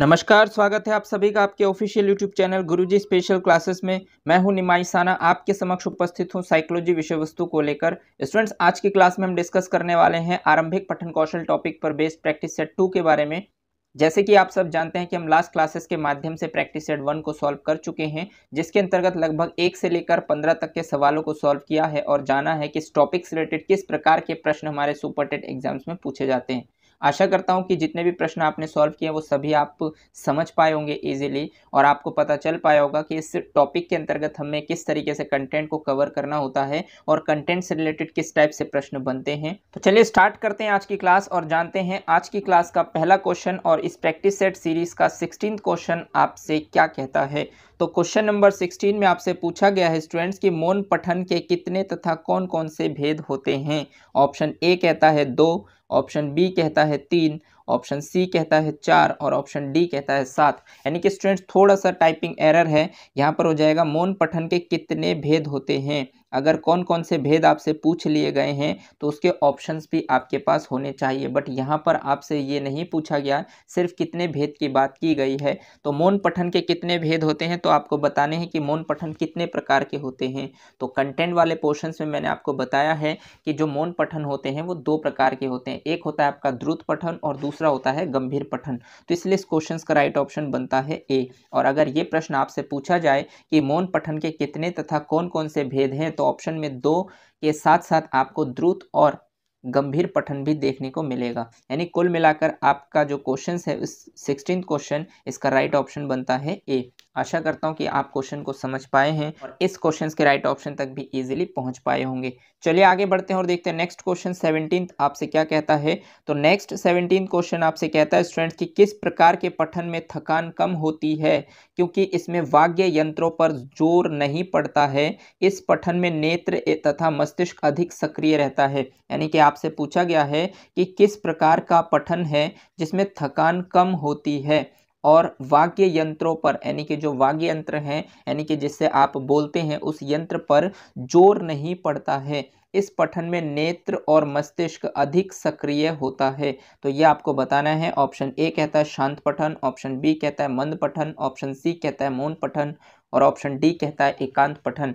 नमस्कार स्वागत है आप सभी का आपके official YouTube channel Guruji special classes में मैं हूं निमाई साना आपके समक्ष उपस्थित हूं साइकोलॉजी विषय वस्तु को लेकर स्टूडेंट्स आज की क्लास में हम डिस्कस करने वाले हैं आरंभिक पठन कौशल टॉपिक पर बेस्ड प्रैक्टिस सेट टू के बारे में जैसे कि आप सब जानते हैं कि हम लास्ट क्लासेस के माध्यम से प्रैक्टिस सेट वन को सॉल्व कर चुके हैं जिसके अंतर्गत लगभग एक से लेकर पंद्रह तक के सवालों को सॉल्व किया है और जाना है कि इस टॉपिक से रिलेटेड किस प्रकार के प्रश्न हमारे सुपर टेट एग्जाम्स में पूछे जाते हैं आशा करता हूँ कि जितने भी प्रश्न आपने सॉल्व किए वो सभी आप समझ पाए होंगे ईजिली और आपको पता चल पाया होगा कि इस टॉपिक के अंतर्गत हमें किस तरीके से कंटेंट को कवर करना होता है और कंटेंट से रिलेटेड किस टाइप से प्रश्न बनते हैं तो चलिए स्टार्ट करते हैं आज की क्लास और जानते हैं आज की क्लास का पहला क्वेश्चन और इस प्रैक्टिस सेट सीरीज का सिक्सटीन क्वेश्चन आपसे क्या कहता है तो क्वेश्चन नंबर सिक्सटीन में आपसे पूछा गया है स्टूडेंट्स कि मौन पठन के कितने तथा कौन कौन से भेद होते हैं ऑप्शन ए कहता है दो ऑप्शन बी कहता है तीन ऑप्शन सी कहता है चार और ऑप्शन डी कहता है सात यानी कि स्टूडेंट्स थोड़ा सा टाइपिंग एरर है यहाँ पर हो जाएगा मौन पठन के कितने भेद होते हैं अगर कौन कौन से भेद आपसे पूछ लिए गए हैं तो उसके ऑप्शंस भी आपके पास होने चाहिए बट यहाँ पर आपसे ये नहीं पूछा गया सिर्फ कितने भेद की बात की गई है तो मौन पठन के कितने भेद होते हैं तो आपको बताने हैं कि मौन पठन कितने प्रकार के होते हैं तो कंटेंट वाले पोर्शन में मैंने आपको बताया है कि जो मौन पठन होते हैं वो दो प्रकार के होते हैं एक होता है आपका द्रुत पठन और दूसरा होता है गंभीर पठन तो इसलिए इस क्वेश्चन का राइट ऑप्शन बनता है ए और अगर ये प्रश्न आपसे पूछा जाए कि मौन पठन के कितने तथा कौन कौन से भेद हैं तो ऑप्शन में दो के साथ साथ आपको द्रुत और गंभीर पठन भी देखने को मिलेगा यानी कुल मिलाकर आपका जो क्वेश्चन है उस सिक्सटीन क्वेश्चन इसका राइट ऑप्शन बनता है ए आशा करता हूँ कि आप क्वेश्चन को समझ पाए हैं और इस क्वेश्चन के राइट ऑप्शन तक भी इजीली पहुँच पाए होंगे चलिए आगे बढ़ते हैं और देखते हैं नेक्स्ट क्वेश्चन सेवनटीन आपसे क्या कहता है तो नेक्स्ट सेवनटीन क्वेश्चन आपसे कहता है स्टूडेंट्स कि किस प्रकार के पठन में थकान कम होती है क्योंकि इसमें वाग्य यंत्रों पर जोर नहीं पड़ता है इस पठन में नेत्र तथा मस्तिष्क अधिक सक्रिय रहता है यानी कि आपसे पूछा गया है कि किस प्रकार का पठन है जिसमें थकान कम होती है और वाग्य यंत्रों पर यानी कि जो वाग्य यंत्र हैं यानी कि जिससे आप बोलते हैं उस यंत्र पर जोर नहीं पड़ता है इस पठन में नेत्र और मस्तिष्क अधिक सक्रिय होता है तो ये आपको बताना है ऑप्शन ए कहता है शांत पठन ऑप्शन बी कहता है मंद पठन ऑप्शन सी कहता है मौन पठन और ऑप्शन डी कहता है एकांत पठन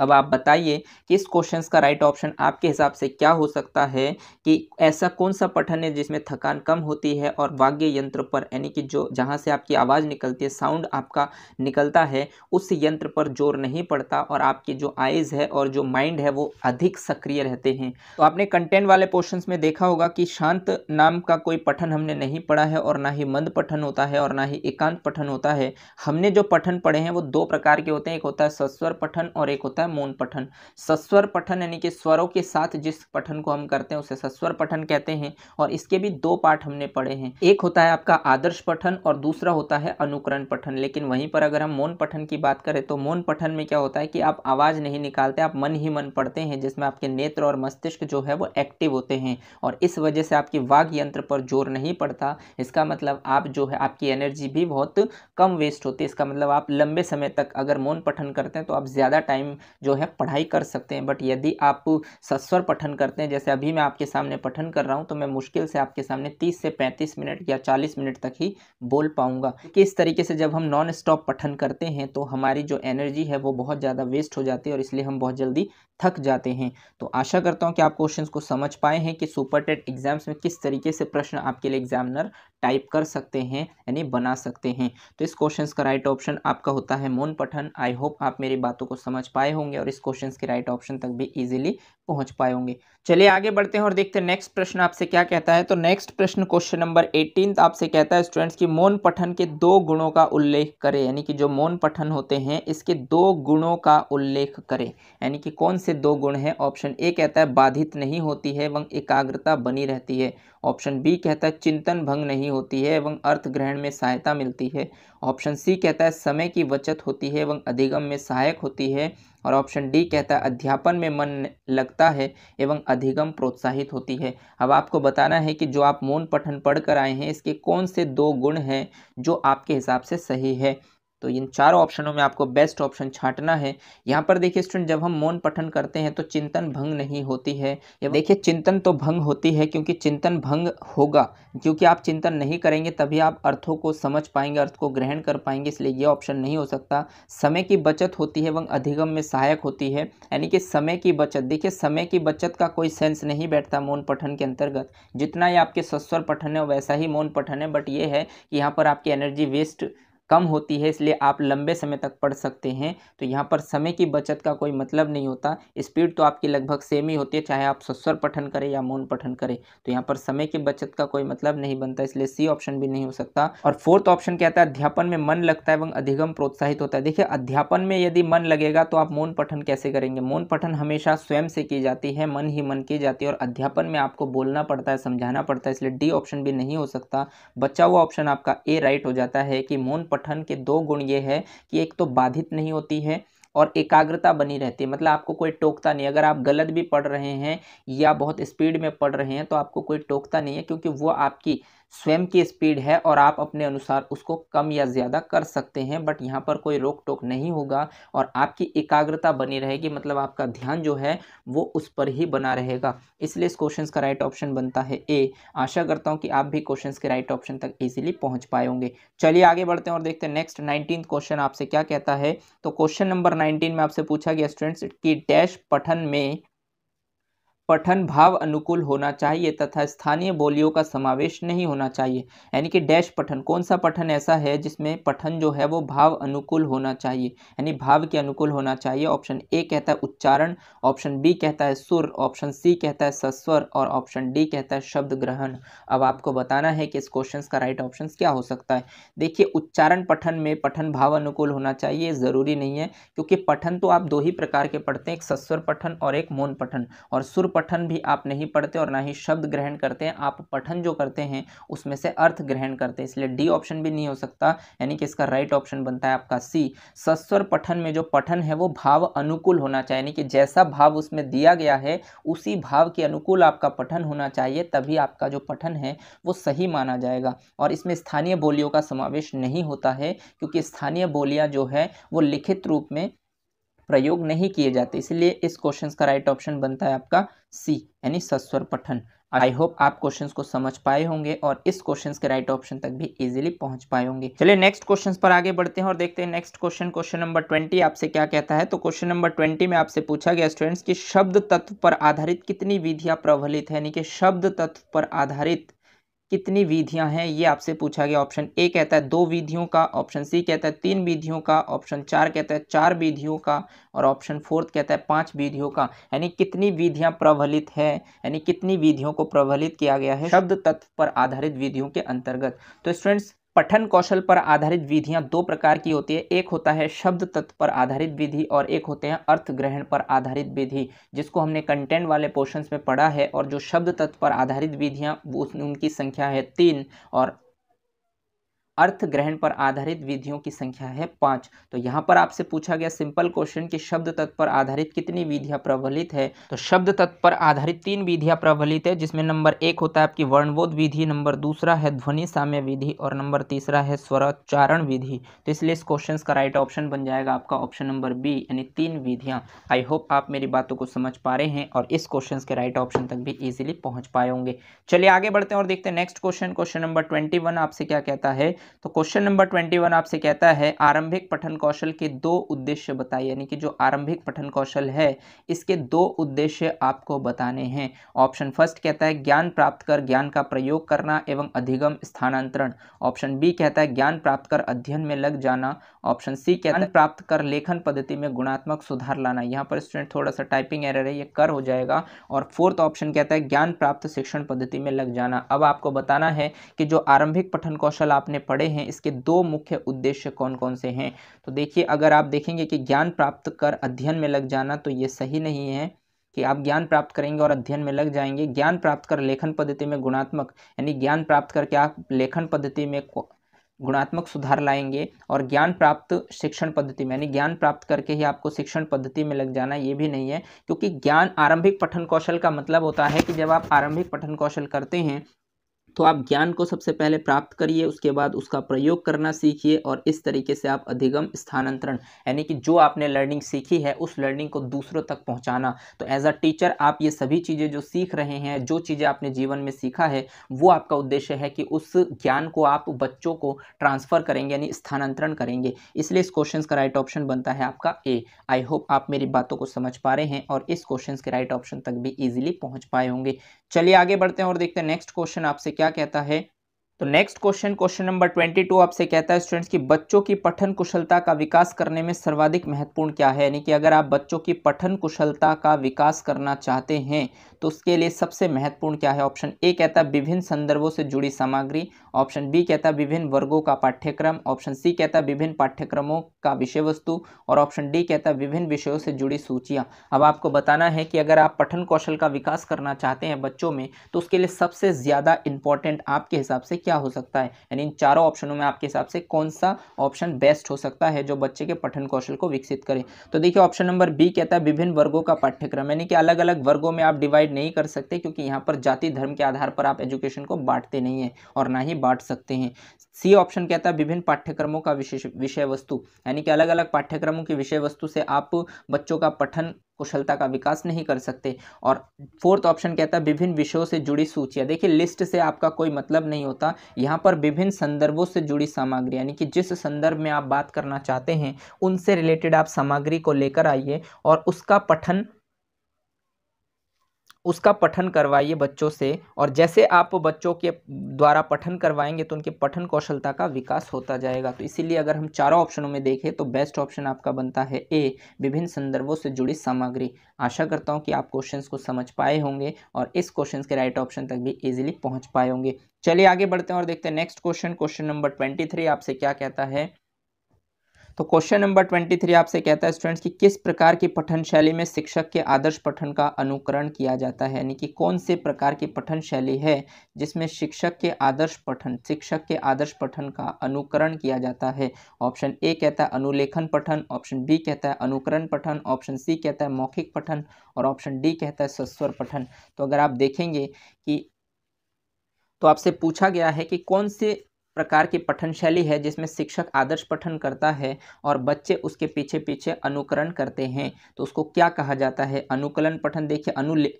अब आप बताइए कि इस क्वेश्चन का राइट ऑप्शन आपके हिसाब से क्या हो सकता है कि ऐसा कौन सा पठन है जिसमें थकान कम होती है और वाग्य यंत्र पर यानी कि जो जहाँ से आपकी आवाज़ निकलती है साउंड आपका निकलता है उस यंत्र पर जोर नहीं पड़ता और आपकी जो आइज़ है और जो माइंड है वो अधिक सक्रिय रहते हैं तो आपने कंटेंट वाले पोर्शन में देखा होगा कि शांत नाम का कोई पठन हमने नहीं पढ़ा है और ना ही मंद पठन होता है और ना ही एकांत पठन होता है हमने जो पठन पढ़े हैं वो दो प्रकार के होते हैं एक होता है सस्वर पठन और एक होता है है मौन पठन सस्वर पठन यानी कि स्वरों के साथ जिस पठन को हम करते हैं उसे सस्वर पठन कहते हैं और इसके भी दो पाठ हमने पढ़े हैं एक होता है आपका आदर्श पठन और दूसरा होता है अनुकरण पठन लेकिन वहीं पर अगर हम मौन पठन की बात करें तो मौन पठन में क्या होता है कि आप आवाज़ नहीं निकालते आप मन ही मन पढ़ते हैं जिसमें आपके नेत्र और मस्तिष्क जो है वो एक्टिव होते हैं और इस वजह से आपके वाघ यंत्र पर जोर नहीं पड़ता इसका मतलब आप जो है आपकी एनर्जी भी बहुत कम वेस्ट होती है इसका मतलब आप लंबे समय तक अगर मौन पठन करते हैं तो आप ज़्यादा टाइम जो है पढ़ाई कर सकते हैं बट यदि आप सस्वर पठन करते हैं जैसे अभी मैं आपके सामने पठन कर रहा हूँ तो मैं मुश्किल से आपके सामने तीस से पैंतीस मिनट या चालीस मिनट तक ही बोल पाऊँगा कि इस तरीके से जब हम नॉन स्टॉप पठन करते हैं तो हमारी जो एनर्जी है वो बहुत ज़्यादा वेस्ट हो जाती है और इसलिए हम बहुत जल्दी थक जाते हैं तो आशा करता हूँ कि आप क्वेश्चन को समझ पाए हैं कि सुपर टेट एग्जाम्स में किस तरीके से प्रश्न आपके लिए एग्जामिनर टाइप कर सकते हैं यानी बना सकते हैं तो इस क्वेश्चन का राइट ऑप्शन आपका होता है मोन पठन आई होप आप मेरी बातों को समझ पाए होंगे और इस क्वेश्चन के राइट ऑप्शन तक भी ईजिली पहुंच पाए होंगे चलिए आगे बढ़ते हैं और देखते हैं नेक्स्ट प्रश्न आपसे क्या कहता है तो नेक्स्ट प्रश्न क्वेश्चन नंबर एटीन आपसे कहता है स्टूडेंट्स की मौन पठन के दो गुणों का उल्लेख करें यानी कि जो मौन पठन होते हैं इसके दो गुणों का उल्लेख करें यानी कि कौन से दो गुण हैं ऑप्शन ए कहता है बाधित नहीं होती है एवं एकाग्रता बनी रहती है ऑप्शन बी कहता है चिंतन भंग नहीं होती है एवं अर्थ ग्रहण में सहायता मिलती है ऑप्शन सी कहता है समय की बचत होती है एवं अधिगम में सहायक होती है और ऑप्शन डी कहता है अध्यापन में मन लगता है एवं अधिगम प्रोत्साहित होती है अब आपको बताना है कि जो आप मौन पठन पढ़कर आए हैं इसके कौन से दो गुण हैं जो आपके हिसाब से सही है तो इन चारों ऑप्शनों में आपको बेस्ट ऑप्शन छाटना है यहाँ पर देखिए स्टूडेंट जब हम मौन पठन करते हैं तो चिंतन भंग नहीं होती है देखिए चिंतन तो भंग होती है क्योंकि चिंतन भंग होगा क्योंकि आप चिंतन नहीं करेंगे तभी आप अर्थों को समझ पाएंगे अर्थ को ग्रहण कर पाएंगे इसलिए यह ऑप्शन नहीं हो सकता समय की बचत होती है एवं अधिगम में सहायक होती है यानी कि समय की बचत देखिए समय की बचत का कोई सेंस नहीं बैठता मौन पठन के अंतर्गत जितना ये आपके सस्वर पठन है वैसा ही मौन पठन है बट ये है कि यहाँ पर आपकी एनर्जी वेस्ट कम होती है इसलिए आप लंबे समय तक पढ़ सकते हैं तो यहाँ पर समय की बचत का कोई मतलब नहीं होता स्पीड तो आपकी लगभग सेम ही होती है चाहे आप सस्वर पठन करें या मौन पठन करें तो यहाँ पर समय की बचत का कोई मतलब नहीं बनता इसलिए सी ऑप्शन भी नहीं हो सकता और फोर्थ ऑप्शन क्या है अध्यापन में मन लगता है एवं अधिगम प्रोत्साहित होता है देखिए अध्यापन में यदि मन लगेगा तो आप मौन पठन कैसे करेंगे मौन पठन हमेशा स्वयं से की जाती है मन ही मन की जाती है और अध्यापन में आपको बोलना पड़ता है समझाना पड़ता है इसलिए डी ऑप्शन भी नहीं हो सकता बच्चा हुआ ऑप्शन आपका ए राइट हो जाता है कि मौन पठन के दो गुण ये है कि एक तो बाधित नहीं होती है और एकाग्रता बनी रहती है मतलब आपको कोई टोकता नहीं अगर आप गलत भी पढ़ रहे हैं या बहुत स्पीड में पढ़ रहे हैं तो आपको कोई टोकता नहीं है क्योंकि वो आपकी स्वयं की स्पीड है और आप अपने अनुसार उसको कम या ज़्यादा कर सकते हैं बट यहाँ पर कोई रोक टोक नहीं होगा और आपकी एकाग्रता बनी रहेगी मतलब आपका ध्यान जो है वो उस पर ही बना रहेगा इसलिए इस क्वेश्चन का राइट ऑप्शन बनता है ए आशा करता हूँ कि आप भी क्वेश्चन के राइट ऑप्शन तक ईजिली पहुँच पाए होंगे चलिए आगे बढ़ते हैं और देखते हैं नेक्स्ट नाइनटीन क्वेश्चन आपसे क्या कहता है तो क्वेश्चन नंबर नाइनटीन में आपसे पूछा गया स्टूडेंट्स की डैश पठन में पठन भाव अनुकूल होना चाहिए तथा स्थानीय बोलियों का समावेश नहीं होना चाहिए यानी कि डैश पठन कौन सा पठन ऐसा है जिसमें पठन जो है वो भाव अनुकूल होना चाहिए यानी भाव के अनुकूल होना चाहिए ऑप्शन ए कहता है उच्चारण ऑप्शन बी कहता है सुर ऑप्शन सी कहता है सस्वर और ऑप्शन डी कहता है शब्द ग्रहण अब आपको बताना है कि इस क्वेश्चन का राइट ऑप्शन क्या हो सकता है देखिए उच्चारण पठन में पठन भाव अनुकूल होना चाहिए ज़रूरी नहीं है क्योंकि पठन तो आप दो ही प्रकार के पढ़ते हैं एक सस्वर पठन और एक मौन पठन और सुर पठन भी आप नहीं पढ़ते और ना ही शब्द ग्रहण करते हैं आप पठन जो करते हैं उसमें से अर्थ ग्रहण करते हैं इसलिए डी ऑप्शन भी नहीं हो सकता यानी कि इसका राइट ऑप्शन बनता है आपका सी सस्वर पठन में जो पठन है वो भाव अनुकूल होना चाहिए यानी कि जैसा भाव उसमें दिया गया है उसी भाव के अनुकूल आपका पठन होना चाहिए तभी आपका जो पठन है वो सही माना जाएगा और इसमें स्थानीय बोलियों का समावेश नहीं होता है क्योंकि स्थानीय बोलियाँ जो है वो लिखित रूप में प्रयोग नहीं किए जाते इसलिए इस क्वेश्चन का राइट ऑप्शन बनता है आपका सी यानी सस्वर पठन आई होप आप क्वेश्चंस को समझ पाए होंगे और इस क्वेश्चंस के राइट ऑप्शन तक भी इजीली पहुंच पाए होंगे चलिए नेक्स्ट क्वेश्चंस पर आगे बढ़ते हैं और देखते हैं next question question number twenty आपसे क्या कहता है तो क्वेश्चन नंबर ट्वेंटी में आपसे पूछा गया स्टूडेंट्स की शब्द तत्व पर आधारित कितनी विधियां प्रबलित है यानी कि शब्द तत्व पर आधारित कितनी विधियां हैं ये आपसे पूछा गया ऑप्शन ए कहता है दो विधियों का ऑप्शन सी कहता है तीन विधियों का ऑप्शन चार कहता है चार विधियों का और ऑप्शन फोर्थ कहता है पांच विधियों का यानी कितनी विधियां प्रबलित है यानी कितनी विधियों को प्रबलित किया गया है शब्द तत्व पर आधारित विधियों के अंतर्गत तो स्टूडेंट्स पठन कौशल पर आधारित विधियां दो प्रकार की होती है एक होता है शब्द तत्व पर आधारित विधि और एक होते हैं अर्थ ग्रहण पर आधारित विधि जिसको हमने कंटेंट वाले पोर्शन में पढ़ा है और जो शब्द तत्व पर आधारित विधियां उनकी संख्या है तीन और अर्थ ग्रहण पर आधारित विधियों की संख्या है पाँच तो यहाँ पर आपसे पूछा गया सिंपल क्वेश्चन कि शब्द तत्व पर आधारित कितनी विधियाँ प्रबलित है तो शब्द तत्व पर आधारित तीन विधियाँ प्रबलित है जिसमें नंबर एक होता है आपकी वर्णबोध विधि नंबर दूसरा है ध्वनि साम्य विधि और नंबर तीसरा है स्वरोच्चारण विधि तो इसलिए इस क्वेश्चन का राइट ऑप्शन बन जाएगा आपका ऑप्शन नंबर बी यानी तीन विधियाँ आई होप आप मेरी बातों को समझ पा रहे हैं और इस क्वेश्चन के राइट ऑप्शन तक भी ईजिली पहुँच पाए होंगे चलिए आगे बढ़ते हैं और देखते हैं next question question number twenty आपसे क्या कहता है तो क्वेश्चन नंबर ट्वेंटी वन आपसे कहता है आरंभिक पठन कौशल के दो उद्देश्य बताए यानी कि जो आरंभिक पठन कौशल है इसके दो उद्देश्य आपको बताने हैं ऑप्शन फर्स्ट कहता है ज्ञान प्राप्त कर ज्ञान का प्रयोग करना एवं अधिगम स्थानांतरण ऑप्शन बी कहता है ज्ञान प्राप्त कर अध्ययन में लग जाना ऑप्शन सी कहते प्राप्त कर लेखन पद्धति में गुणात्मक सुधार लाना यहाँ पर स्टूडेंट थोड़ा सा टाइपिंग एरर है ये कर हो जाएगा और फोर्थ ऑप्शन कहता है ज्ञान प्राप्त शिक्षण पद्धति में लग जाना अब आपको बताना है कि जो आरंभिक पठन कौशल आपने पढ़े हैं इसके दो मुख्य उद्देश्य कौन कौन से हैं तो देखिए अगर आप देखेंगे कि ज्ञान प्राप्त कर अध्ययन में लग जाना तो ये सही नहीं है कि आप ज्ञान प्राप्त करेंगे और अध्ययन में लग जाएंगे ज्ञान प्राप्त कर लेखन पद्धति में गुणात्मक यानी ज्ञान प्राप्त करके आप लेखन पद्धति में गुणात्मक सुधार लाएंगे और ज्ञान प्राप्त शिक्षण पद्धति में यानी ज्ञान प्राप्त करके ही आपको शिक्षण पद्धति में लग जाना ये भी नहीं है क्योंकि ज्ञान आरंभिक पठन कौशल का मतलब होता है कि जब आप आरंभिक पठन कौशल करते हैं तो आप ज्ञान को सबसे पहले प्राप्त करिए उसके बाद उसका प्रयोग करना सीखिए और इस तरीके से आप अधिगम स्थानांतरण यानी कि जो आपने लर्निंग सीखी है उस लर्निंग को दूसरों तक पहुंचाना तो एज अ टीचर आप ये सभी चीज़ें जो सीख रहे हैं जो चीज़ें आपने जीवन में सीखा है वो आपका उद्देश्य है कि उस ज्ञान को आप बच्चों को ट्रांसफ़र करेंगे यानी स्थानांतरण करेंगे इसलिए इस क्वेश्चन का राइट ऑप्शन बनता है आपका ए आई होप आप मेरी बातों को समझ पा रहे हैं और इस क्वेश्चन के राइट ऑप्शन तक भी ईजिली पहुँच पाए होंगे चलिए आगे बढ़ते हैं और देखते हैं नेक्स्ट क्वेश्चन आपसे क्या क्या कहता है तो next question question number twenty two आपसे कहता है स्टूडेंट्स कि बच्चों की पठन कुशलता का विकास करने में सर्वाधिक महत्वपूर्ण क्या है यानी कि अगर आप बच्चों की पठन कुशलता का विकास करना चाहते हैं तो उसके लिए सबसे महत्वपूर्ण क्या है ऑप्शन ए कहता है विभिन्न संदर्भों से जुड़ी सामग्री ऑप्शन बी कहता है विभिन्न वर्गों का पाठ्यक्रम ऑप्शन सी कहता है विभिन्न पाठ्यक्रमों का विषय वस्तु और ऑप्शन डी कहता है विभिन्न विषयों से जुड़ी सूचियाँ अब आपको बताना है कि अगर आप पठन कौशल का विकास करना चाहते हैं बच्चों में तो उसके लिए सबसे ज़्यादा इंपॉर्टेंट आपके हिसाब से क्या हो सकता है यानी इन चारों ऑप्शनों में आपके हिसाब से कौन सा ऑप्शन बेस्ट हो सकता है जो बच्चे के पठन कौशल को विकसित करे तो देखिए ऑप्शन नंबर बी कहता है विभिन्न वर्गों का पाठ्यक्रम यानी कि अलग अलग वर्गों में आप डिवाइड नहीं कर सकते क्योंकि यहाँ पर जाति धर्म के आधार पर आप एजुकेशन को बांटते नहीं हैं और ना ही बांट सकते हैं सी ऑप्शन कहता है विभिन्न पाठ्यक्रमों का विशेष विषय वस्तु यानी कि अलग अलग पाठ्यक्रमों की विषय वस्तु से आप बच्चों का पठन कुशलता का विकास नहीं कर सकते और फोर्थ ऑप्शन कहता है विभिन्न विषयों से जुड़ी सूचियाँ देखिए लिस्ट से आपका कोई मतलब नहीं होता यहाँ पर विभिन्न संदर्भों से जुड़ी सामग्री यानी कि जिस संदर्भ में आप बात करना चाहते हैं उनसे रिलेटेड आप सामग्री को लेकर आइए और उसका पठन उसका पठन करवाइए बच्चों से और जैसे आप बच्चों के द्वारा पठन करवाएंगे तो उनके पठन कौशलता का विकास होता जाएगा तो इसीलिए अगर हम चारों ऑप्शनों में देखें तो बेस्ट ऑप्शन आपका बनता है ए विभिन्न संदर्भों से जुड़ी सामग्री आशा करता हूँ कि आप क्वेश्चन को समझ पाए होंगे और इस क्वेश्चन के राइट ऑप्शन तक भी ईजिली पहुँच पाए होंगे चलिए आगे बढ़ते हैं और देखते हैं next question question number twenty three आपसे क्या कहता है तो क्वेश्चन नंबर ट्वेंटी थ्री आपसे कहता है स्टूडेंट्स कि किस प्रकार की पठन शैली में शिक्षक के आदर्श पठन का अनुकरण किया जाता है यानी कि कौन से प्रकार की पठन शैली है जिसमें शिक्षक के आदर्श पठन शिक्षक के आदर्श पठन का अनुकरण किया जाता है ऑप्शन ए कहता है अनुलेखन पठन ऑप्शन बी कहता है अनुकरण पठन ऑप्शन सी कहता है मौखिक पठन और ऑप्शन डी कहता है सस्वर पठन तो अगर आप देखेंगे कि तो आपसे पूछा गया है कि कौन से प्रकार की पठन शैली है जिसमें शिक्षक आदर्श पठन करता है और बच्चे उसके पीछे पीछे अनुकरण करते हैं तो उसको क्या कहा जाता है अनुकलन पठन देखिए अनुले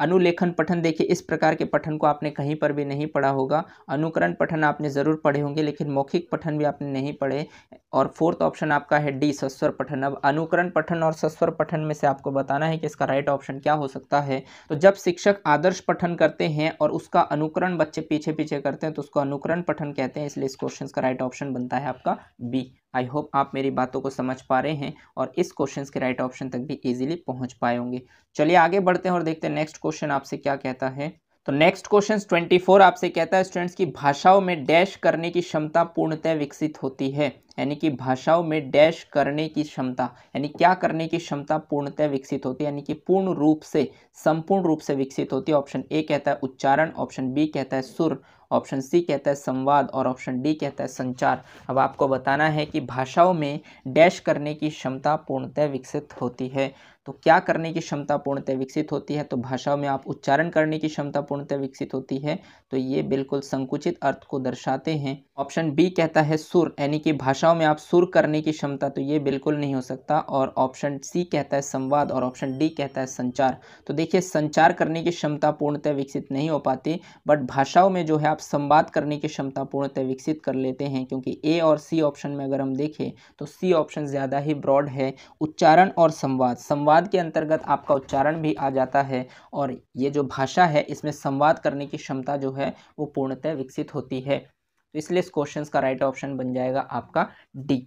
अनुलेखन पठन देखिए इस प्रकार के पठन को आपने कहीं पर भी नहीं पढ़ा होगा अनुकरण पठन आपने ज़रूर पढ़े होंगे लेकिन मौखिक पठन भी आपने नहीं पढ़े और फोर्थ ऑप्शन आपका है डी सस्वर पठन अब अनुकरण पठन और सस्वर पठन में से आपको बताना है कि इसका राइट ऑप्शन क्या हो सकता है तो जब शिक्षक आदर्श पठन करते हैं और उसका अनुकरण बच्चे पीछे पीछे करते हैं तो उसको अनुकरण पठन कहते हैं इसलिए इस क्वेश्चन का राइट ऑप्शन बनता है आपका बी आई होप आप मेरी बातों को समझ पा रहे हैं और इस क्वेश्चन के राइट ऑप्शन तक भी ईजिली पहुँच पाए होंगे चलिए आगे बढ़ते हैं और देखते हैं नेक्स्ट क्वेश्चन आपसे क्या कहता है तो नेक्स्ट क्वेश्चन 24 आपसे कहता है स्टूडेंट्स की भाषाओं में डैश करने की क्षमता पूर्णतः विकसित होती है यानी कि भाषाओं में डैश करने की क्षमता यानी क्या करने की क्षमता पूर्णतः विकसित होती है यानी कि पूर्ण रूप से संपूर्ण रूप से विकसित होती है ऑप्शन ए कहता है उच्चारण ऑप्शन बी कहता है सुर ऑप्शन सी कहता है संवाद और ऑप्शन डी कहता है संचार अब आपको बताना है कि भाषाओं में डैश करने की क्षमता पूर्णतः विकसित होती है तो क्या करने की क्षमता पूर्णतः विकसित होती है तो भाषाओं में आप उच्चारण करने की क्षमता पूर्णतः विकसित होती है तो ये बिल्कुल संकुचित अर्थ को दर्शाते हैं ऑप्शन बी कहता है सुर यानी कि भाषाओं में आप सुर करने की क्षमता तो ये बिल्कुल नहीं हो सकता और ऑप्शन सी कहता है संवाद और ऑप्शन डी कहता है संचार तो देखिए संचार करने की क्षमता पूर्णतः विकसित नहीं हो पाती बट भाषाओं में जो है आप संवाद करने की क्षमता पूर्णतः विकसित कर लेते हैं क्योंकि ए और सी ऑप्शन में अगर हम देखें तो सी ऑप्शन ज़्यादा ही ब्रॉड है उच्चारण और संवाद संवाद संवाद के अंतर्गत आपका उच्चारण भी आ जाता है और ये जो भाषा है इसमें संवाद करने की क्षमता जो है वो पूर्णतः विकसित होती है तो इसलिए इस क्वेश्चन का राइट ऑप्शन बन जाएगा आपका डी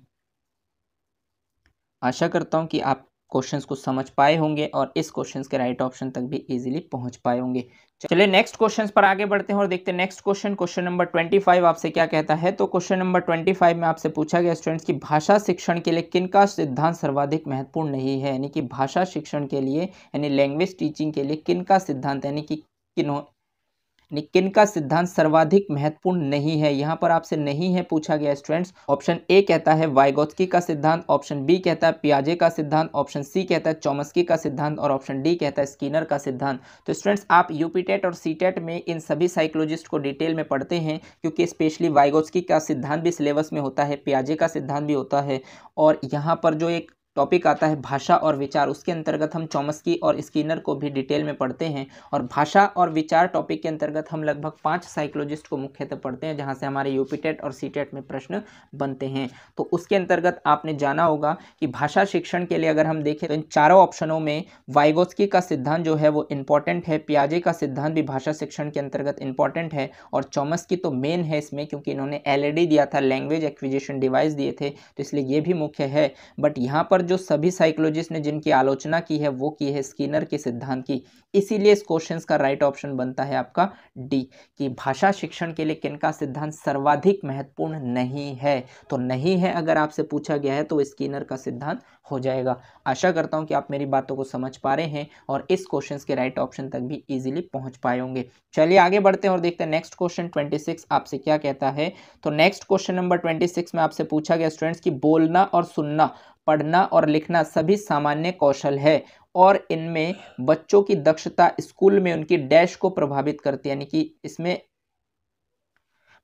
आशा करता हूँ कि आप क्वेश्चंस को समझ पाए होंगे और इस क्वेश्चंस के राइट ऑप्शन तक भी इजीली पहुंच पाए होंगे चलिए नेक्स्ट क्वेश्चन पर आगे बढ़ते हैं और देखते हैं next question question number twenty five आपसे क्या कहता है तो क्वेश्चन नंबर ट्वेंटी फाइव में आपसे पूछा गया स्टूडेंट्स की भाषा शिक्षण के लिए किन का सिद्धांत सर्वाधिक महत्वपूर्ण नहीं है यानी कि भाषा शिक्षण के लिए यानी लैंग्वेज टीचिंग के लिए किनका सिद्धांत यानी कि निकिन का सिद्धांत सर्वाधिक महत्वपूर्ण नहीं है यहाँ पर आपसे नहीं है पूछा गया स्टूडेंट्स ऑप्शन ए कहता है वाइगोत्की का सिद्धांत ऑप्शन बी कहता है पियाजे का सिद्धांत ऑप्शन सी कहता है चौमस्की का सिद्धांत और ऑप्शन डी कहता है स्कीनर का सिद्धांत तो स्टूडेंट्स आप यूपीटेट और सी में इन सभी साइकोलॉजिस्ट को डिटेल में पढ़ते हैं क्योंकि स्पेशली वाइगोत्की का सिद्धांत भी सिलेबस में होता है पियाजे का सिद्धांत भी होता है और यहाँ पर जो एक टॉपिक आता है भाषा और विचार उसके अंतर्गत हम चौमस्की और स्किनर को भी डिटेल में पढ़ते हैं और भाषा और विचार टॉपिक के अंतर्गत हम लगभग पाँच साइकोलॉजिस्ट को मुख्यतः पढ़ते हैं जहाँ से हमारे यूपीटेट और सीटेट में प्रश्न बनते हैं तो उसके अंतर्गत आपने जाना होगा कि भाषा शिक्षण के लिए अगर हम देखें तो इन चारों ऑप्शनों में वाइगोस्की का सिद्धांत जो है वो इंपॉर्टेंट है पियाजे का सिद्धांत भी भाषा शिक्षण के अंतर्गत इंपॉर्टेंट है और चौमस्की तो मेन है इसमें क्योंकि इन्होंने एल दिया था लैंग्वेज एक्विजिशन डिवाइस दिए थे तो इसलिए ये भी मुख्य है बट यहाँ पर जो सभी साइकोलॉजिस्ट ने जिनकी आलोचना की है वो की है स्किनर के सिद्धांत की इसीलिए इस क्वेश्चन का राइट ऑप्शन बनता है आपका डी कि भाषा शिक्षण के लिए किन का सिद्धांत सर्वाधिक महत्वपूर्ण नहीं है तो नहीं है अगर आपसे पूछा गया है तो स्किनर का सिद्धांत हो जाएगा आशा करता हूँ कि आप मेरी बातों को समझ पा रहे हैं और इस क्वेश्चन के राइट ऑप्शन तक भी ईजिली पहुँच पाए होंगे चलिए आगे बढ़ते हैं और देखते हैं नेक्स्ट क्वेश्चन ट्वेंटी आपसे क्या कहता है तो नेक्स्ट क्वेश्चन नंबर ट्वेंटी में आपसे पूछा गया स्टूडेंट्स की बोलना और सुनना पढ़ना और लिखना सभी सामान्य कौशल है और इनमें बच्चों की दक्षता स्कूल में उनकी डैश को प्रभावित करती है यानी कि इसमें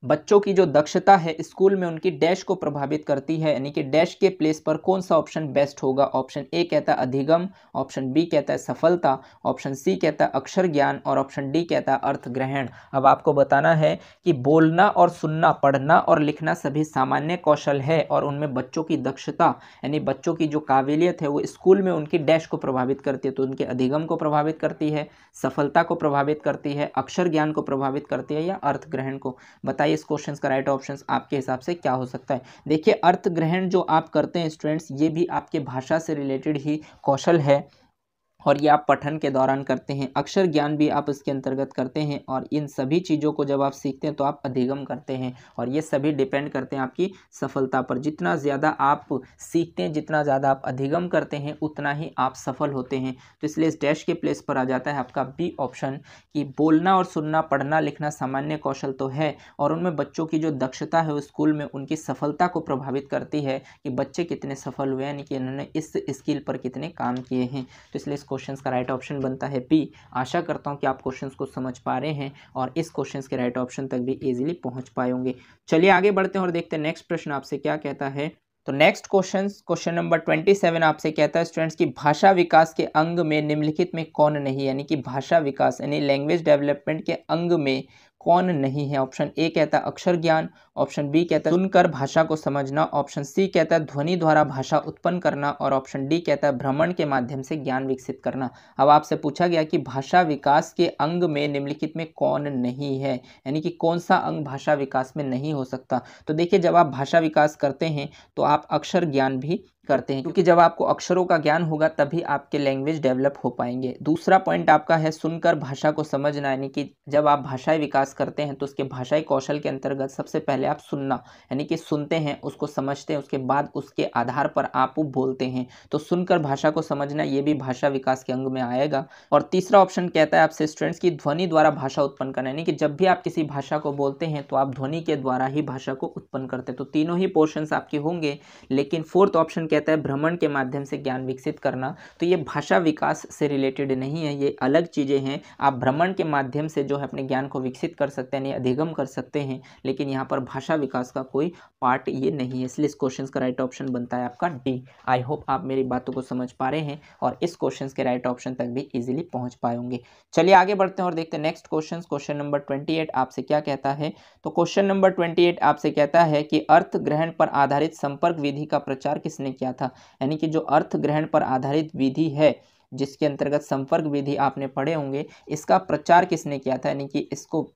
बच्चों की जो दक्षता है स्कूल में उनकी डैश को प्रभावित करती है यानी कि डैश के प्लेस पर कौन सा ऑप्शन बेस्ट होगा ऑप्शन ए कहता है अधिगम ऑप्शन बी कहता है सफलता ऑप्शन सी कहता है अक्षर ज्ञान और ऑप्शन डी कहता है अर्थ ग्रहण अब आपको बताना है कि बोलना और सुनना पढ़ना और लिखना सभी सामान्य कौशल है और उनमें बच्चों की दक्षता यानी बच्चों की जो काबिलियत है वो स्कूल में उनकी डैश को प्रभावित करती है तो उनके अधिगम को प्रभावित करती है सफलता को प्रभावित करती है अक्षर ज्ञान को प्रभावित करती है या अर्थ ग्रहण को बताइए इस क्वेश्चन का राइट ऑप्शन आपके हिसाब से क्या हो सकता है देखिए अर्थ ग्रहण जो आप करते हैं स्टूडेंट्स ये भी आपके भाषा से रिलेटेड ही कौशल है और ये आप पठन के दौरान करते हैं अक्षर ज्ञान भी आप इसके अंतर्गत करते हैं और इन सभी चीज़ों को जब आप सीखते हैं तो आप अधिगम करते हैं और ये सभी डिपेंड करते हैं आपकी सफलता पर जितना ज़्यादा आप सीखते हैं जितना ज़्यादा आप अधिगम करते हैं उतना ही आप सफल होते हैं तो इसलिए इस डैश के प्लेस पर आ जाता है आपका बी ऑप्शन कि बोलना और सुनना पढ़ना लिखना सामान्य कौशल तो है और उनमें बच्चों की जो दक्षता है स्कूल में उनकी सफलता को प्रभावित करती है कि बच्चे कितने सफल हुए यानी कि इन्होंने इस स्किल पर कितने काम किए हैं तो इसलिए इसको क्वेश्चंस का राइट ऑप्शन बनता है पी आशा करता हूँ कि आप क्वेश्चंस को समझ पा रहे हैं और इस क्वेश्चंस के राइट ऑप्शन तक भी इजीली पहुँच पाए होंगे चलिए आगे बढ़ते हैं और देखते हैं नेक्स्ट प्रश्न आपसे क्या कहता है तो next question question number twenty seven आपसे कहता है स्टूडेंट्स की भाषा विकास के अंग में निम्नलिखित में कौन नहीं यानी कि भाषा विकास यानी लैंग्वेज डेवलपमेंट के अंग में कौन नहीं है ऑप्शन ए कहता है अक्षर ज्ञान ऑप्शन बी कहता है सुनकर भाषा को समझना ऑप्शन सी कहता है ध्वनि द्वारा भाषा उत्पन्न करना और ऑप्शन डी कहता है भ्रमण के माध्यम से ज्ञान विकसित करना अब आपसे पूछा गया कि भाषा विकास के अंग में निम्नलिखित में कौन नहीं है यानी कि कौन सा अंग भाषा विकास में नहीं हो सकता तो देखिए जब आप भाषा विकास करते हैं तो आप अक्षर ज्ञान भी करते हैं तो क्योंकि जब आपको अक्षरों का ज्ञान होगा तभी आपके लैंग्वेज डेवलप हो पाएंगे दूसरा पॉइंट आपका है सुनकर भाषा को समझना यानी कि जब आप भाषाई विकास करते हैं तो उसके भाषाई कौशल के अंतर्गत सबसे पहले आप सुनना यानी कि सुनते हैं उसको समझते हैं उसके बाद उसके आधार पर आप बोलते हैं तो सुनकर भाषा को समझना ये भी भाषा विकास के अंग में आएगा और तीसरा ऑप्शन कहता है आपसे स्टूडेंट्स की ध्वनि द्वारा भाषा उत्पन्न करना यानी कि जब भी आप किसी भाषा को बोलते हैं तो आप ध्वनि के द्वारा ही भाषा को उत्पन्न करते हैं तो तीनों ही पोर्शन आपके होंगे लेकिन फोर्थ ऑप्शन कहता है भ्रमण के माध्यम से ज्ञान विकसित करना तो ये भाषा विकास से रिलेटेड नहीं है ये अलग चीज़ें हैं आप भ्रमण के माध्यम से जो है अपने ज्ञान को विकसित कर सकते हैं अधिगम कर सकते हैं लेकिन यहाँ पर भाषा विकास का कोई पार्ट ये नहीं है इसलिए इस क्वेश्चन का राइट ऑप्शन बनता है आपका डी आई होप आप मेरी बातों को समझ पा रहे हैं और इस क्वेश्चन के राइट ऑप्शन तक भी ईजिली पहुँच पाए होंगे चलिए आगे बढ़ते हैं और देखते हैं next question question number twenty आपसे क्या कहता है तो क्वेश्चन नंबर ट्वेंटी आपसे कहता है कि अर्थ ग्रहण पर आधारित संपर्क विधि का प्रचार किसने किया किया था यानी कि जो अर्थ ग्रहण पर आधारित विधि है जिसके अंतर्गत संपर्क विधि आपने पढ़े होंगे इसका प्रचार किसने किया था यानी कि इसको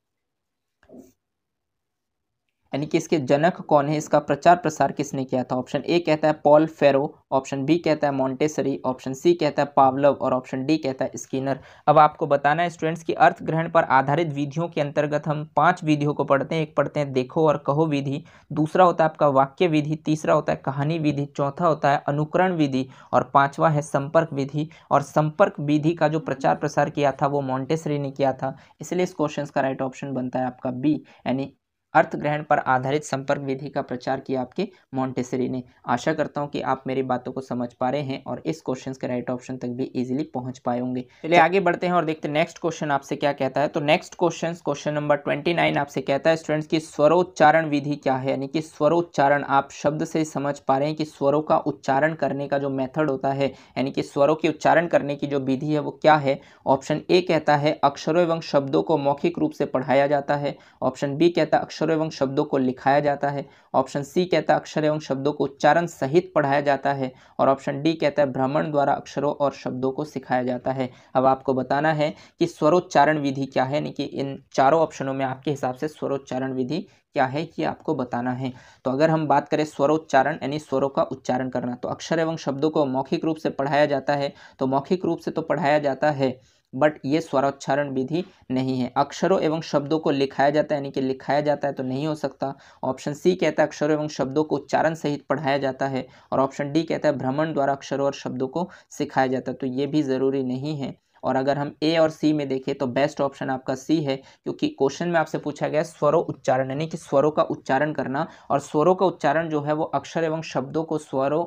यानी कि इसके जनक कौन है इसका प्रचार प्रसार किसने किया था ऑप्शन ए कहता है पॉल फेरो ऑप्शन बी कहता है मॉन्टेसरी ऑप्शन सी कहता है पावलव और ऑप्शन डी कहता है स्किनर अब आपको बताना है स्टूडेंट्स की अर्थ ग्रहण पर आधारित विधियों के अंतर्गत हम पांच विधियों को पढ़ते हैं एक पढ़ते हैं देखो और कहो विधि दूसरा होता है आपका वाक्य विधि तीसरा होता है कहानी विधि चौथा होता है अनुकरण विधि और पाँचवा है संपर्क विधि और संपर्क विधि का जो प्रचार प्रसार किया था वो मॉन्टेसरी ने किया था इसलिए इस क्वेश्चन का राइट ऑप्शन बनता है आपका बी यानी अर्थ ग्रहण पर आधारित संपर्क विधि का प्रचार किया आपके मॉन्टेसरी ने आशा करता हूँ कि आप मेरी बातों को समझ पा रहे हैं और इस क्वेश्चन के राइट ऑप्शन तक भी इजीली पहुंच पाए होंगे चलिए आगे बढ़ते हैं और देखते हैं नेक्स्ट क्वेश्चन आपसे क्या कहता है तो next question question number twenty आपसे कहता है स्टूडेंट्स की स्वरोच्चारण विधि क्या है यानी कि स्वरोच्चारण आप शब्द से समझ पा रहे हैं कि स्वरों का उच्चारण करने का जो मेथड होता है यानी कि स्वरों के उच्चारण करने की जो विधि है वो क्या है ऑप्शन ए कहता है अक्षरों एवं शब्दों को मौखिक रूप से पढ़ाया जाता है ऑप्शन बी कहता है अक्षरों एवं शब्दों को लिखाया जाता है ऑप्शन सी कहता है अक्षर एवं शब्दों को उच्चारण सहित पढ़ाया जाता है और ऑप्शन डी कहता है भ्रमण द्वारा अक्षरों और शब्दों को सिखाया जाता है अब आपको बताना है कि स्वरोच्चारण विधि क्या है यानी कि इन चारों ऑप्शनों में आपके हिसाब से स्वरोच्चारण विधि क्या है ये आपको बताना है तो अगर हम बात करें स्वरोच्चारण यानी स्वरों का उच्चारण करना तो अक्षर एवं शब्दों को मौखिक रूप से पढ़ाया जाता है तो मौखिक रूप से तो पढ़ाया जाता है बट ये स्वरोच्चारण विधि नहीं है अक्षरों एवं शब्दों को लिखाया जाता है यानी कि लिखाया जाता है तो नहीं हो सकता ऑप्शन सी कहता है अक्षरों एवं शब्दों को उच्चारण सहित पढ़ाया जाता है और ऑप्शन डी कहता है भ्रमण द्वारा अक्षरों और शब्दों को सिखाया जाता है तो ये भी ज़रूरी नहीं है और अगर हम ए और सी में देखें तो बेस्ट ऑप्शन आपका सी है क्योंकि क्वेश्चन में आपसे पूछा गया स्वरों उच्चारण यानी कि स्वरों का उच्चारण करना और स्वरों का उच्चारण जो है वो अक्षर एवं शब्दों को स्वरों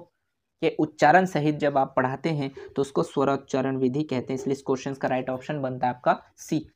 के उच्चारण सहित जब आप पढ़ाते हैं तो उसको स्वरोच्चारण विधि कहते हैं इसलिए इस क्वेश्चन का राइट ऑप्शन बनता है आपका सी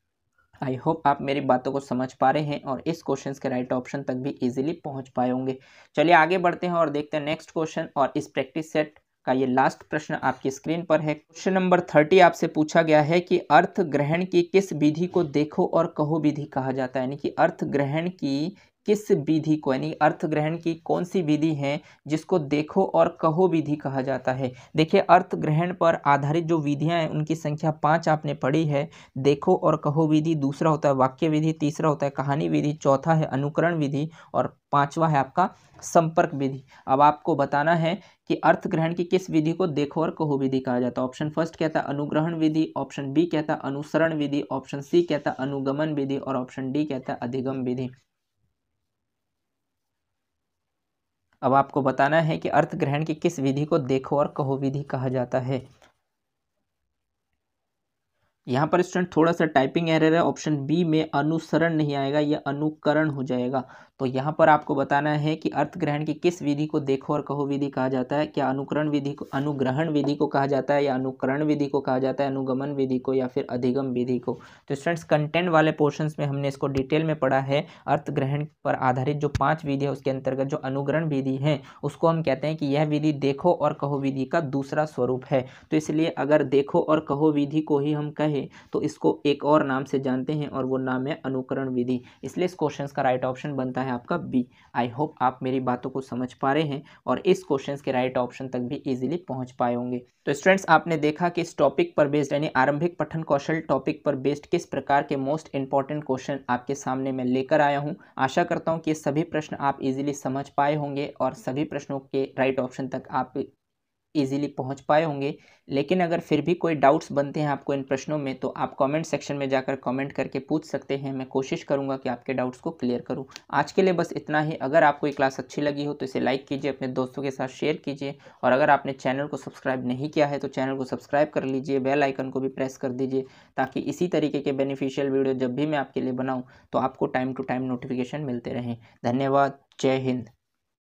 आई होप आप मेरी बातों को समझ पा रहे हैं और इस क्वेश्चन के राइट ऑप्शन तक भी इजीली पहुंच पाए होंगे चलिए आगे बढ़ते हैं और देखते हैं नेक्स्ट क्वेश्चन और इस प्रैक्टिस सेट का ये लास्ट प्रश्न आपकी स्क्रीन पर है क्वेश्चन नंबर थर्टी आपसे पूछा गया है कि अर्थ ग्रहण की किस विधि को देखो और कहो विधि कहा जाता है यानी कि अर्थ ग्रहण की किस विधि को यानी अर्थ ग्रहण की कौन सी विधि है जिसको देखो और कहो विधि कहा जाता है देखिए अर्थ ग्रहण पर आधारित जो विधियाँ हैं उनकी संख्या पाँच आपने पढ़ी है देखो और कहो विधि दूसरा होता है वाक्य विधि तीसरा होता है कहानी विधि चौथा है अनुकरण विधि और पांचवा है आपका संपर्क विधि अब आपको बताना है कि अर्थ ग्रहण की किस विधि को देखो और कहो विधि कहा जाता है ऑप्शन फर्स्ट कहता है अनुग्रहण विधि ऑप्शन बी कहता है अनुसरण विधि ऑप्शन सी कहता है अनुगमन विधि और ऑप्शन डी कहता है अधिगम विधि अब आपको बताना है कि अर्थ ग्रहण की किस विधि को देखो और कहो विधि कहा जाता है यहाँ पर स्टूडेंट थोड़ा सा टाइपिंग एरर है ऑप्शन बी में अनुसरण नहीं आएगा यह अनुकरण हो जाएगा तो यहाँ पर आपको बताना है कि अर्थ ग्रहण की किस विधि को देखो और कहो विधि कहा जाता है क्या अनुकरण विधि को अनुग्रहण विधि को कहा जाता है या अनुकरण विधि को कहा जाता है अनुगमन विधि को या फिर अधिगम विधि को तो स्टूडेंट्स कंटेंट वाले पोर्शन में हमने इसको डिटेल में पढ़ा है अर्थ ग्रहण पर आधारित जो पाँच विधि है उसके अंतर्गत जो अनुग्रहण विधि है उसको हम कहते हैं कि यह विधि देखो और कहो विधि का दूसरा स्वरूप है तो इसलिए अगर देखो और कहो विधि को ही हम कहें हैं तो इसको एक और नाम से जानते हैं और वो नाम है अनुकरण विधि इसलिए इस क्वेश्चन का राइट ऑप्शन बनता है आपका बी आई होप आप मेरी बातों को समझ पा रहे हैं और इस क्वेश्चन के राइट ऑप्शन तक भी ईजिली पहुँच पाए होंगे तो स्टूडेंट्स आपने देखा कि इस टॉपिक पर बेस्ड यानी आरंभिक पठन कौशल टॉपिक पर बेस्ड किस प्रकार के मोस्ट इंपॉर्टेंट क्वेश्चन आपके सामने मैं लेकर आया हूँ आशा करता हूँ कि सभी प्रश्न आप इजीली समझ पाए होंगे और सभी प्रश्नों के राइट ऑप्शन तक आप इजीली पहुंच पाए होंगे लेकिन अगर फिर भी कोई डाउट्स बनते हैं आपको इन प्रश्नों में तो आप कमेंट सेक्शन में जाकर कमेंट करके पूछ सकते हैं मैं कोशिश करूंगा कि आपके डाउट्स को क्लियर करूं आज के लिए बस इतना ही अगर आपको ये क्लास अच्छी लगी हो तो इसे लाइक कीजिए अपने दोस्तों के साथ शेयर कीजिए और अगर आपने चैनल को सब्सक्राइब नहीं किया है तो चैनल को सब्सक्राइब कर लीजिए बेल आइकन को भी प्रेस कर दीजिए ताकि इसी तरीके के बेनिफिशियल वीडियो जब भी मैं आपके लिए बनाऊँ तो आपको टाइम टू टाइम नोटिफिकेशन मिलते रहें धन्यवाद जय हिंद